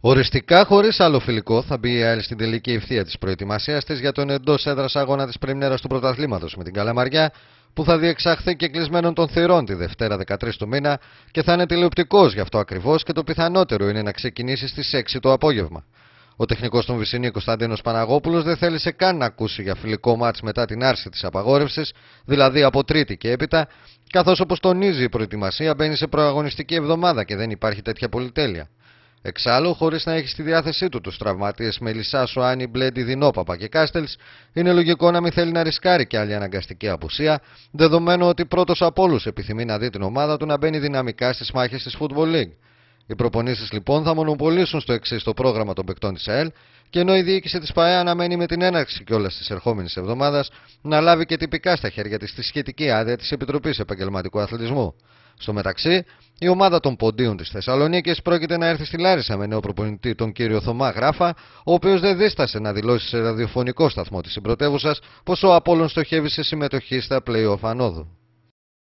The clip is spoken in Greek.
Οριστικά χωρίς άλλο φιλικό θα μπει η ΑΕΛ στην τελική ευθεία της προετοιμασίας της για τον εντός έδρας αγώνα της πρεμιέρας του πρωταθλήματος με την Καλαμαριά που θα διεξαχθεί και κλεισμένον των θηρών τη Δευτέρα 13 του μήνα και θα είναι τηλεοπτικός γι' αυτό ακριβώς και το πιθανότερο είναι να ξεκινήσει στις 6 το απόγευμα. Ο τεχνικός των Βυσσινίου Κωνσταντίνος Παναγόπουλος δεν θέλησε καν να ακούσει για φιλικό μάτ μετά την άρση της απαγόρευσης, δηλαδή από Τρίτη και έπειτα, καθώς όπως τονίζει η προετοιμασία μπαίνει σε προαγωνιστική εβδομάδα και δεν υπάρχει τέτοια πολυτέλεια. Εξάλλου, χωρίς να έχεις στη διάθεσή του τους τραυματίες Μελισσά, Σουάνι, Μπλέντι, Δινόπαπα και Κάστελ, είναι λογικό να μην θέλει να ρισκάρει και άλλη αναγκαστική απουσία, δεδομένου ότι πρώτος από όλους επιθυμεί να δει την ομάδα του να μπαίνει δυναμικά στις μάχες της Football League. Οι προπονήσεις λοιπόν θα μονοπολίσουν στο εξής το πρόγραμμα των παικτών της ΑΕΛ και ενώ η διοίκηση της ΠαΕ αναμένει με την έναρξη κιόλας της ερχόμενης εβδομάδας να λάβει και τυπικά στα χέρια της τη σχετική άδεια της Επιτροπής Επαγγελματικού Αθλητισμού. Στο μεταξύ, η ομάδα των ποντίων της Θεσσαλονίκης πρόκειται να έρθει στη Λάρισα με νέο προπονητή τον κύριο Θωμά Γράφα, ο οποίος δεν δίστασε να δηλώσει σε ραδιοφωνικό σταθμό της συμπρωτεύουσας πως ο Απόλων στοχεύει σε συμμετοχή στα playoff ανόδου.